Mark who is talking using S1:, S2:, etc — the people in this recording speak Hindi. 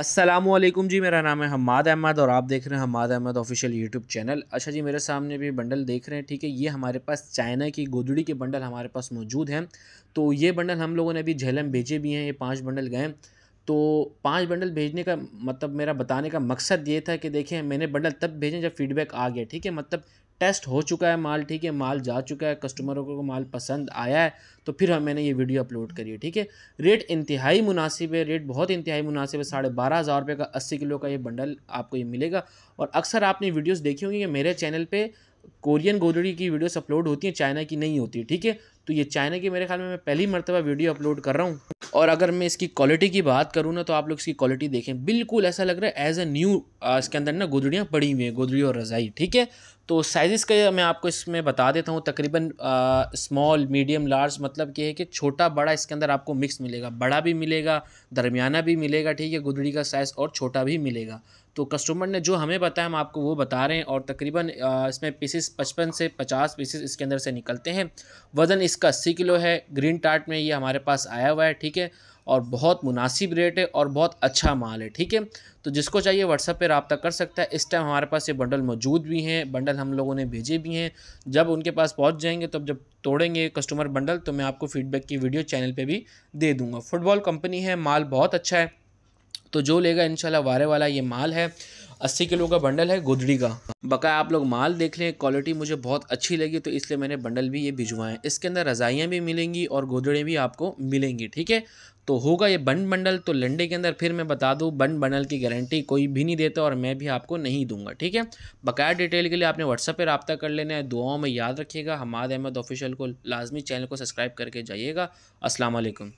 S1: असलम जी मेरा नाम है हमाद अहमद और आप देख रहे हैं Hammad Ahmad official YouTube channel अच्छा जी मेरे सामने भी बंडल देख रहे हैं ठीक है ये हमारे पास चाइना की गोदड़ी के बंडल हमारे पास मौजूद हैं तो ये बंडल हम लोगों ने अभी झेलम भेजे भी हैं ये पाँच बंडल गए तो पांच बंडल भेजने का मतलब मेरा बताने का मकसद ये था कि देखें मैंने बंडल तब भेजें जब फीडबैक आ गया ठीक है मतलब टेस्ट हो चुका है माल ठीक है माल जा चुका है कस्टमरों को माल पसंद आया है तो फिर हम मैंने ये वीडियो अपलोड करी है ठीक है रेट इंतहाई मुनासिब है रेट बहुत इंतहाई मुनासिब है साढ़े बारह हज़ार रुपये का अस्सी किलो का ये बंडल आपको ये मिलेगा और अक्सर आपने वीडियोज़ देखी होंगी कि मेरे चैनल पर कोरियन गोदड़ी की वीडियोस अपलोड होती हैं चाइना की नहीं होती ठीक है तो ये चाइना की मेरे ख्याल में मैं पहली मरतबा वीडियो अपलोड कर रहा हूँ और अगर मैं इसकी क्वालिटी की बात करूँ ना तो आप लोग इसकी क्वालिटी देखें बिल्कुल ऐसा लग रहा है एज ए न्यू इसके अंदर ना गुदड़ियाँ पड़ी हुई हैं गुदड़ी और रज़ाई ठीक है तो साइज़ का मैं आपको इसमें बता देता हूँ तकरीबन स्मॉल मीडियम लार्ज मतलब कि है कि छोटा बड़ा इसके अंदर आपको मिक्स मिलेगा बड़ा भी मिलेगा दरमियाना भी मिलेगा ठीक है गुदड़ी का साइज़ और छोटा भी मिलेगा तो कस्टमर ने जो हमें बताया हम आपको वो बता रहे हैं और तकरीबन इसमें पीसेस पचपन से पचास पीसेस इसके अंदर से निकलते हैं वज़न इसका अस्सी किलो है ग्रीन टार्ट में ये हमारे पास आया हुआ है ठीक है और बहुत मुनासिब रेट है और बहुत अच्छा माल है ठीक है तो जिसको चाहिए व्हाट्सअप पे रबता कर सकता है इस टाइम हमारे पास ये बंडल मौजूद भी हैं बंडल हम लोगों ने भेजे भी हैं जब उनके पास पहुंच जाएंगे तब तो जब तोड़ेंगे कस्टमर बंडल तो मैं आपको फीडबैक की वीडियो चैनल पर भी दे दूँगा फुटबॉल कंपनी है माल बहुत अच्छा है तो जो लेगा इन वारे वाला ये माल है अस्सी किलो का बंडल है गुदड़ी का बकाया आप लोग माल देख लें क्वालिटी मुझे बहुत अच्छी लगी तो इसलिए मैंने बंडल भी ये भिजवाए इसके अंदर रज़ाइयाँ भी मिलेंगी और गुदड़े भी आपको मिलेंगी ठीक है तो होगा ये बंड बंडल तो लंडे के अंदर फिर मैं बता दूँ बंड बंडल की गारंटी कोई भी नहीं देता और मैं भी आपको नहीं दूंगा ठीक है बकाया डिटेल के लिए आपने व्हाट्सअप पर रबता कर लेना है दुआओं में याद रखिएगा हमाद अहमद ऑफिशियल को लाजमी चैनल को सब्सक्राइब करके जाइएगा असलकम